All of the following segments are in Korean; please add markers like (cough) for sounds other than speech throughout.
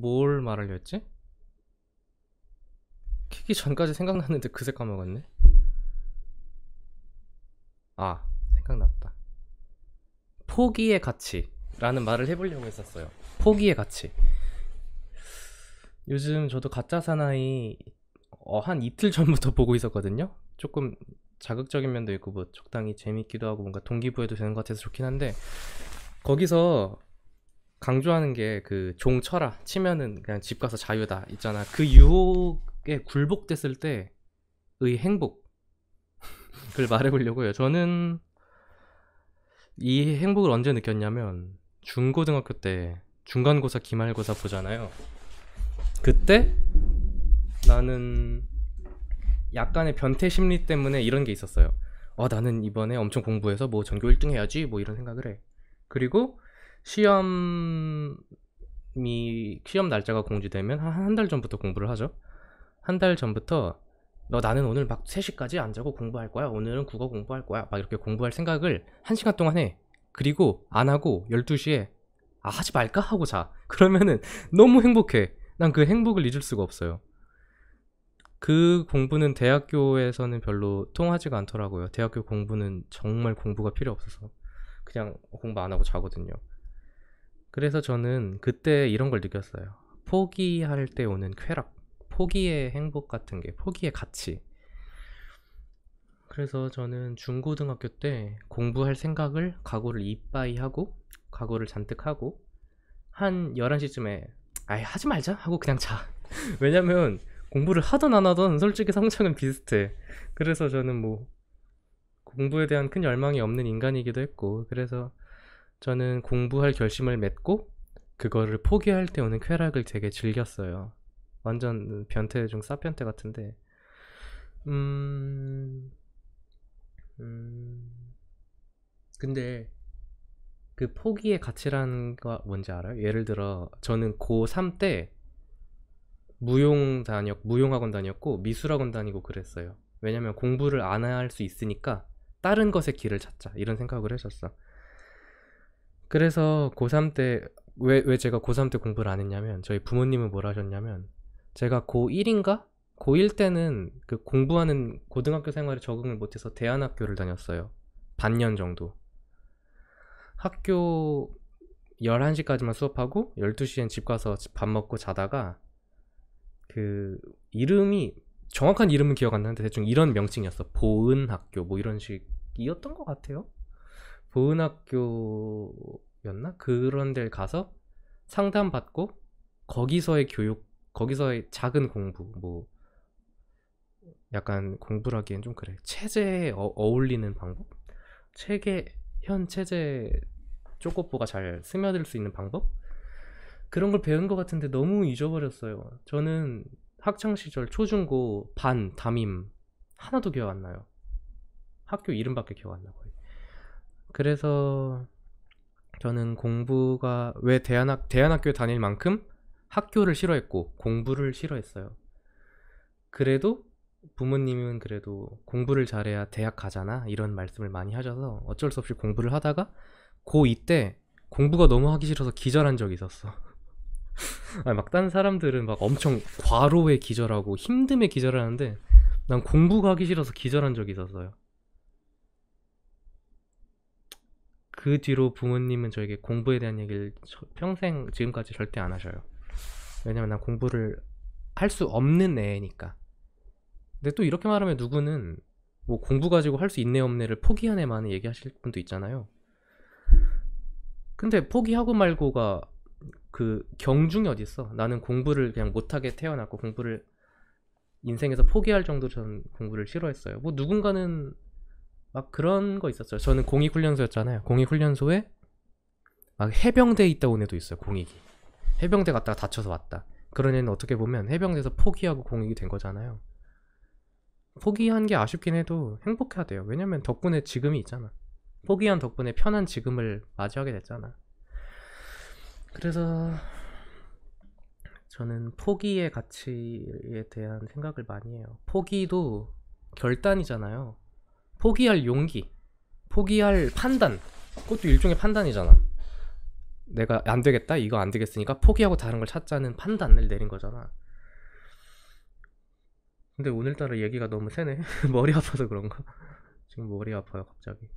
뭘 말하려 했지? 키기 전까지 생각났는데 그새 까먹었네 아 생각났다 포기의 가치 라는 말을 해보려고 했었어요 포기의 가치 요즘 저도 가짜 사나이 어, 한 이틀 전부터 보고 있었거든요 조금 자극적인 면도 있고 뭐 적당히 재밌기도 하고 뭔가 동기부여도 되는 것 같아서 좋긴 한데 거기서 강조하는 게 그 종철아 치면은 그냥 집 가서 자유다 있잖아. 그 유혹에 굴복됐을 때의 행복. (laughs) 그걸 말해보려고요. 저는 이 행복을 언제 느꼈냐면 중고등학교 때 중간고사 기말고사 보잖아요. 그때 나는 약간의 변태 심리 때문에 이런 게 있었어요. 어, 나는 이번에 엄청 공부해서 뭐 전교 1등 해야지 뭐 이런 생각을 해. 그리고 시험이 시험 날짜가 공지되면 한 달 전부터 공부를 하죠. 한 달 전부터 너 나는 오늘 막 3시까지 안 자고 공부할 거야. 오늘은 국어 공부할 거야. 막 이렇게 공부할 생각을 1시간 동안 해. 그리고 안 하고 12시에 아 하지 말까 하고 자. (laughs) 그러면은 너무 행복해. 난 그 행복을 잊을 수가 없어요. 그 공부는 대학교에서는 별로 통하지가 않더라고요. 대학교 공부는 정말 공부가 필요 없어서 그냥 공부 안 하고 자거든요. 그래서 저는 그때 이런 걸 느꼈어요. 포기할 때 오는 쾌락, 포기의 행복 같은 게, 포기의 가치. 그래서 저는 중고등학교 때 공부할 생각을 각오를 이빠이 하고 각오를 잔뜩 하고 한 11시쯤에 아예 하지 말자 하고 그냥 자. (laughs) 왜냐면 공부를 하든 안 하든 솔직히 성적은 비슷해. 그래서 저는 뭐 공부에 대한 큰 열망이 없는 인간이기도 했고 그래서 저는 공부할 결심을 맺고 그거를 포기할 때 오는 쾌락을 되게 즐겼어요. 완전 변태 중 싸변태 같은데. 음, 음, 근데 그 포기의 가치라는 거 뭔지 알아요? 예를 들어 저는 고3 때 무용 다녔, 무용학원 다녔고 미술학원 다니고 그랬어요. 왜냐면 공부를 안 할 수 있으니까 다른 것의 길을 찾자 이런 생각을 했었어. 그래서 고3 때, 왜, 왜 제가 고3 때 공부를 안 했냐면, 저희 부모님은 뭘 하셨냐면, 제가 고1인가? 고1 때는 그 공부하는 고등학교 생활에 적응을 못해서 대안학교를 다녔어요. 반년 정도. 학교 11시까지만 수업하고, 12시엔 집 가서 밥 먹고 자다가, 그, 이름이, 정확한 이름은 기억 안 나는데, 대충 이런 명칭이었어. 보은학교, 뭐 이런 식이었던 것 같아요. 보은학교 였나 그런 데를 가서 상담받고 거기서의 교육 거기서의 작은 공부 뭐 약간 공부라기엔 좀 그래 체제에 어, 울리는 방법 체계 현 체제 쪼꼬뽀가 잘 스며들 수 있는 방법 그런 걸 배운 것 같은데 너무 잊어버렸어요 저는 학창 시절 초중고 반 담임 하나도 기억 안 나요 학교 이름밖에 기억 안나고의 그래서 저는 공부가 왜 대안학 대안학교 다닐 만큼 학교를 싫어했고 공부를 싫어했어요. 그래도 부모님은 그래도 공부를 잘해야 대학 가잖아 이런 말씀을 많이 하셔서 어쩔 수 없이 공부를 하다가 고2 때 공부가 너무 하기 싫어서 기절한 적이 있었어. (laughs) 아, 막 다른 사람들은 막 엄청 과로에 기절하고 힘듦에 기절하는데 난 공부가 하기 싫어서 기절한 적이 있었어요. 그 뒤로 부모님은 저에게 공부에 대한 얘기를 평생 지금까지 절대 안 하셔요. 왜냐면 난 공부를 할 수 없는 애니까. 근데 또 이렇게 말하면 누구는 뭐 공부 가지고 할 수 있네 없네를 포기한 애만 얘기하실 분도 있잖아요. 근데 포기하고 말고가 그 경중이 어디 있어? 나는 공부를 그냥 못하게 태어났고 공부를 인생에서 포기할 정도로 저는 공부를 싫어했어요. 뭐 누군가는 막 그런 거 있었어요. 저는 공익 훈련소였잖아요. 공익 훈련소에 막 해병대에 있다 온 애도 있어요. 공익이. 해병대 갔다가 다쳐서 왔다. 그런 애는 어떻게 보면 해병대에서 포기하고 공익이 된 거잖아요. 포기한 게 아쉽긴 해도 행복해야 돼요 왜냐면 덕분에 지금이 있잖아. 포기한 덕분에 편한 지금을 맞이하게 됐잖아. 그래서 저는 포기의 가치에 대한 생각을 많이 해요. 포기도 결단이잖아요. 포기할 용기, 포기할 판단. 그것도 일종의 판단이잖아. 내가 안 되겠다, 이거 안 되겠으니까 포기하고 다른 걸 찾자는 판단을 내린 거잖아. 근데 오늘따라 얘기가 너무 세네. (laughs) 머리 아파서 그런가? 지금 머리 아파요, 갑자기.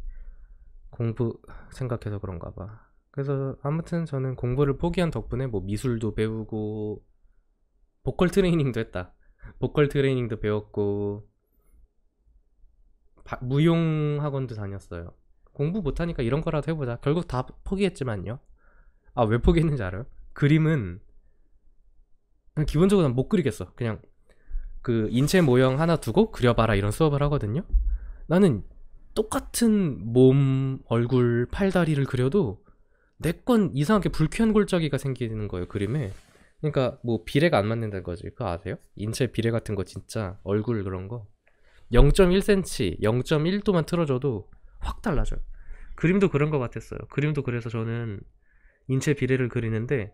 공부 생각해서 그런가 봐. 그래서 아무튼 저는 공부를 포기한 덕분에 뭐 미술도 배우고 보컬 트레이닝도 했다. 보컬 트레이닝도 배웠고 바, 무용 학원도 다녔어요. 공부 못하니까 이런 거라도 해보자. 결국 다 포기했지만요. 아, 왜 포기했는지 알아요? 그림은 기본적으로 난 못 그리겠어. 그냥 그 인체 모형 하나 두고 그려봐라 이런 수업을 하거든요. 나는 똑같은 몸, 얼굴, 팔다리를 그려도 내 건 이상하게 불쾌한 골짜기가 생기는 거예요, 그림에. 그러니까 뭐 비례가 안 맞는다는 거지. 그거 아세요? 인체 비례 같은 거 진짜 얼굴 그런 거. 0.1cm, 0.1도만 틀어줘도 확 달라져요. 그림도 그런 것 같았어요. 그림도 그래서 저는 인체 비례를 그리는데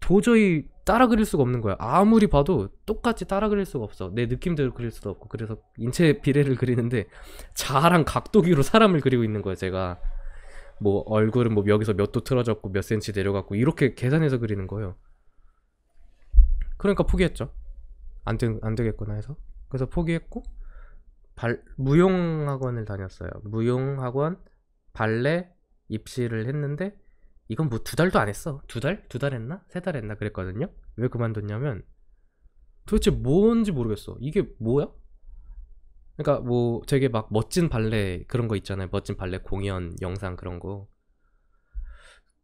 도저히 따라 그릴 수가 없는 거야. 아무리 봐도 똑같이 따라 그릴 수가 없어. 내 느낌대로 그릴 수도 없고. 그래서 인체 비례를 그리는데 자랑 각도기로 사람을 그리고 있는 거예요, 제가. 뭐 얼굴은 뭐 여기서 몇 도 틀어졌고 몇 센치 내려갔고 이렇게 계산해서 그리는 거예요. 그러니까 포기했죠. 안, 되, 안 되겠구나 해서. 그래서 포기했고 발, 무용학원을 다녔어요. 무용학원, 발레, 입시를 했는데, 이건 뭐 두 달도 안 했어. 두 달? 두 달 했나? 세 달 했나? 그랬거든요. 왜 그만뒀냐면, 도대체 뭔지 모르겠어. 이게 뭐야? 그러니까 뭐 되게 막 멋진 발레 그런 거 있잖아요. 멋진 발레 공연 영상 그런 거.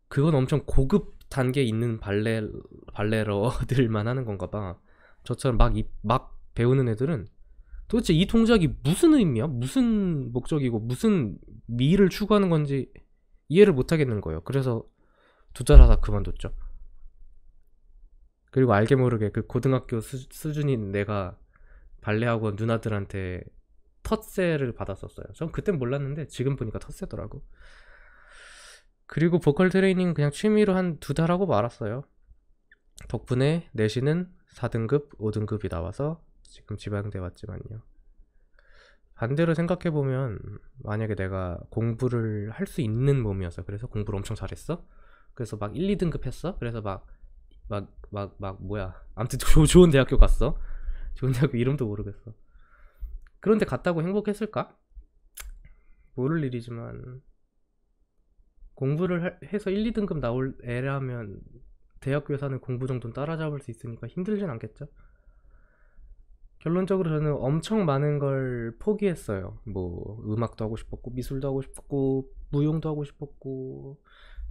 그건 엄청 고급 단계 있는 발레 발레러들만 하는 건가 봐. 저처럼 막, 이, 막 배우는 애들은 도대체 이 동작이 무슨 의미야? 무슨 목적이고 무슨 미를 추구하는 건지 이해를 못 하겠는 거예요. 그래서 두 달하다 그만뒀죠. 그리고 알게 모르게 그 고등학교 수, 수준인 내가 발레학원 누나들한테 텃세를 받았었어요. 전 그땐 몰랐는데 지금 보니까 텃세더라고. 그리고 보컬 트레이닝 그냥 취미로 한 두 달 하고 말았어요. 덕분에 내신은 4등급, 5등급이 나와서 지금 지방대 왔지만요. 반대로 생각해 보면 만약에 내가 공부를 할 수 있는 몸이어서 그래서 공부를 엄청 잘했어. 그래서 막 1, 2등급 했어. 그래서 막 막 막막 뭐야. 아무튼 좋은 대학교 갔어. 좋은 대학교 이름도 모르겠어. 그런데 갔다고 행복했을까? 모를 일이지만 공부를 해서 1, 2등급 나올 애라면 대학교에 서는 공부 정도는 따라잡을 수 있으니까 힘들진 않겠죠? 결론적으로 저는 엄청 많은 걸 포기했어요. 뭐 음악도 하고 싶었고 미술도 하고 싶었고 무용도 하고 싶었고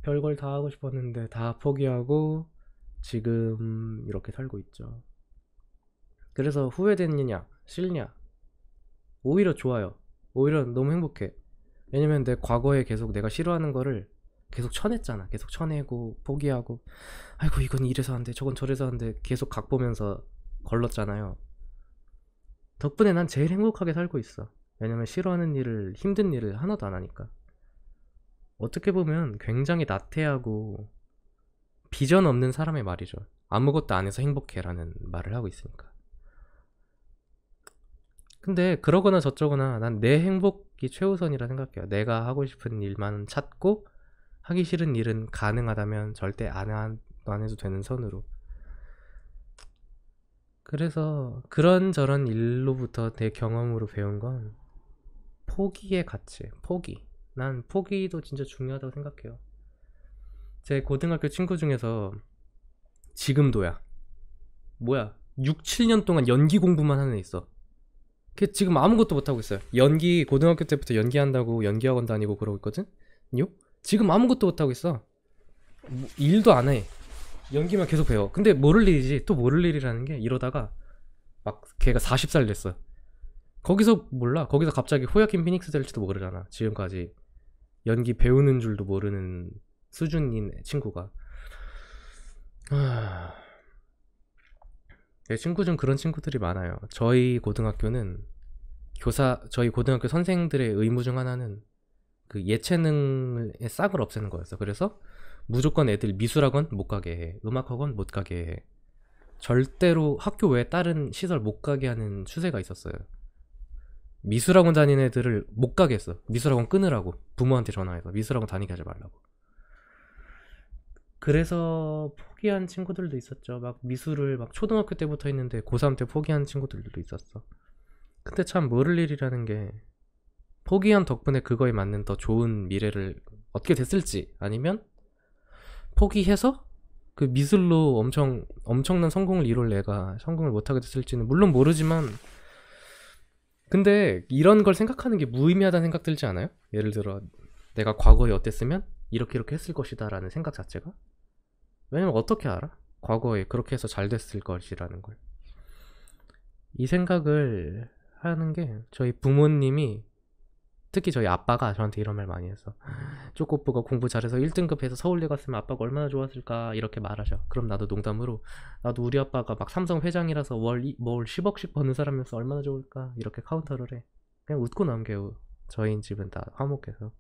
별걸 다 하고 싶었는데 다 포기하고 지금 이렇게 살고 있죠. 그래서 후회됐느냐? 싫냐? 오히려 좋아요. 오히려 너무 행복해. 왜냐면 내 과거에 계속 내가 싫어하는 거를 계속 쳐냈잖아. 계속 쳐내고 포기하고 아이고 이건 이래서 안 돼. 저건 저래서 안 돼. 계속 각 보면서 걸렀잖아요. 덕분에 난 제일 행복하게 살고 있어. 왜냐면 싫어하는 일을, 힘든 일을 하나도 안 하니까. 어떻게 보면 굉장히 나태하고 비전 없는 사람의 말이죠. 아무것도 안 해서 행복해라는 말을 하고 있으니까. 근데 그러거나 저쩌거나 난 내 행복이 최우선이라 생각해요. 내가 하고 싶은 일만 찾고 하기 싫은 일은 가능하다면 절대 안, 안 해도 되는 선으로. 그래서 그런저런 일로부터 내 경험으로 배운 건 포기의 가치, 포기. 난 포기도 진짜 중요하다고 생각해요. 제 고등학교 친구 중에서 지금도야. 뭐야, 6, 7년 동안 연기 공부만 하는 애 있어. 걔 지금 아무것도 못하고 있어요. 연기, 고등학교 때부터 연기한다고 연기학원 다니고 그러고 있거든요? 지금 아무것도 못하고 있어. 뭐, 일도 안 해. 연기만 계속 배워. 근데 모를 일이지. 또 모를 일이라는 게 이러다가 막 걔가 40살 됐어. 거기서 몰라. 거기서 갑자기 호야킨 피닉스 될지도 모르잖아. 지금까지 연기 배우는 줄도 모르는 수준인 친구가. 하... 내 친구 중 그런 친구들이 많아요. 저희 고등학교는 교사, 저희 고등학교 선생들의 의무 중 하나는 그 예체능의 싹을 없애는 거였어. 그래서 무조건 애들 미술학원 못 가게 해. 음악학원 못 가게 해. 절대로 학교 외에 다른 시설 못 가게 하는 추세가 있었어요. 미술학원 다니는 애들을 못 가게 했어. 미술학원 끊으라고. 부모한테 전화해서 미술학원 다니게 하지 말라고. 그래서 포기한 친구들도 있었죠. 막 미술을 막 초등학교 때부터 했는데 고3 때 포기한 친구들도 있었어. 근데 참 모를 일이라는 게 포기한 덕분에 그거에 맞는 더 좋은 미래를 얻게 됐을지 아니면 포기해서 그 미술로 엄청 엄청난 성공을 이룰 내가 성공을 못하게 됐을지는 물론 모르지만 근데 이런 걸 생각하는 게 무의미하다는 생각 들지 않아요? 예를 들어 내가 과거에 어땠으면 이렇게 이렇게 했을 것이다라는 생각 자체가 왜냐면 어떻게 알아? 과거에 그렇게 해서 잘 됐을 것이라는 걸 이 생각을 하는 게 저희 부모님이 특히 저희 아빠가 저한테 이런 말 많이 했어. 쪼꼬프가 공부 잘해서 1등급 해서 서울대 갔으면 아빠가 얼마나 좋았을까 이렇게 말하셔 그럼 나도 농담으로 나도 우리 아빠가 막 삼성 회장이라서 월, 이, 10억씩 뭐 버는 사람이어서 얼마나 좋을까 이렇게 카운터를 해. 그냥 웃고 남겨요. 저희 집은 다 화목해서.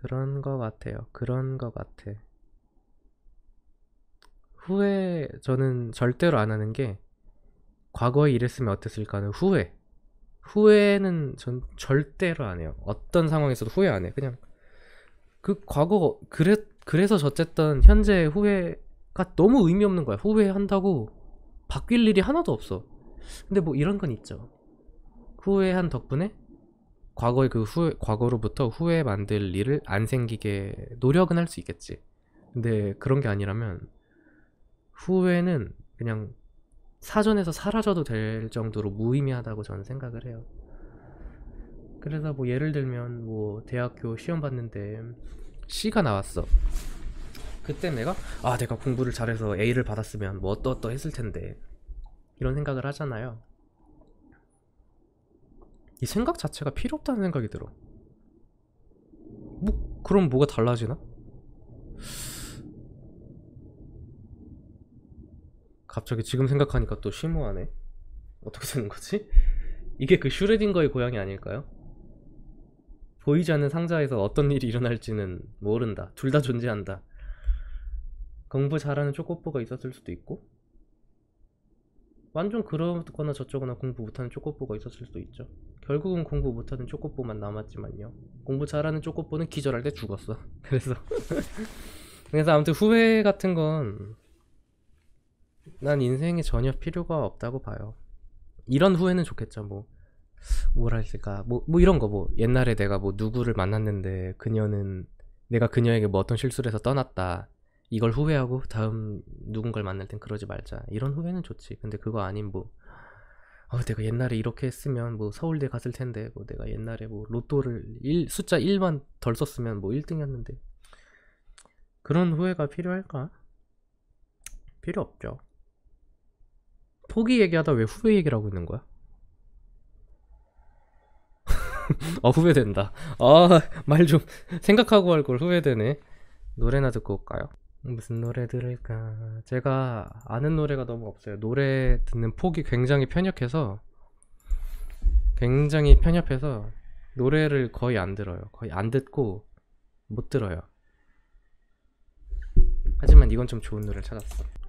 그런 거 같아요. 그런 거 같아. 후회 저는 절대로 안 하는 게 과거에 이랬으면 어땠을까는 후회. 후회는 전 절대로 안 해요. 어떤 상황에서도 후회 안 해. 그냥 그 과거 그래 그래서 저쨌든 현재 후회가 너무 의미 없는 거야. 후회한다고 바뀔 일이 하나도 없어. 근데 뭐 이런 건 있죠. 후회한 덕분에 과거의 그 후회, 과거로부터 후회 만들 일을 안 생기게 노력은 할 수 있겠지. 근데 그런 게 아니라면 후회는 그냥 사전에서 사라져도 될 정도로 무의미하다고 저는 생각을 해요. 그래서 뭐 예를 들면 뭐 대학교 시험 봤는데 C가 나왔어. 그때 내가 아 내가 공부를 잘해서 A를 받았으면 뭐 어떠어떠 했을 텐데 이런 생각을 하잖아요. 이 생각 자체가 필요 없다는 생각이 들어. 뭐 그럼 뭐가 달라지나? 갑자기 지금 생각하니까 또 심오하네. 어떻게 되는 거지? (laughs) 이게 그 슈레딩거의 고향이 아닐까요? 보이지 않는 상자에서 어떤 일이 일어날지는 모른다. 둘 다 존재한다. 공부 잘하는 초코뽀가 있었을 수도 있고 완전 그러거나 저쩌거나 공부 못하는 초코뽀가 있었을 수도 있죠. 결국은 공부 못하는 초코뽀만 남았지만요. 공부 잘하는 초코뽀는 기절할 때 죽었어. (laughs) 그래서 (laughs) 그래서 아무튼 후회 같은 건난 인생에 전혀 필요가 없다고 봐요. 이런 후회는 좋겠죠. 뭐 뭐랄까 뭐, 뭐 이런 거 뭐 옛날에 내가 뭐 누구를 만났는데 그녀는 내가 그녀에게 뭐 어떤 실수를 해서 떠났다. 이걸 후회하고 다음 누군걸 만날 땐 그러지 말자. 이런 후회는 좋지. 근데 그거 아닌 뭐 어, 내가 옛날에 이렇게 했으면 뭐 서울대 갔을 텐데 뭐 내가 옛날에 뭐 로또를 1, 숫자 1만 덜 썼으면 뭐 1등이었는데 그런 후회가 필요할까? 필요 없죠. 포기 얘기하다 왜 후회 얘기를 하고 있는 거야? (laughs) 어 후회된다 아 말좀 어, 생각하고 할 걸 후회되네 노래나 듣고 올까요? 무슨 노래 들을까 제가 아는 노래가 너무 없어요 노래 듣는 폭이 굉장히 편협해서 굉장히 편협해서 노래를 거의 안 들어요 거의 안 듣고 못 들어요 하지만 이건 좀 좋은 노래를 찾았어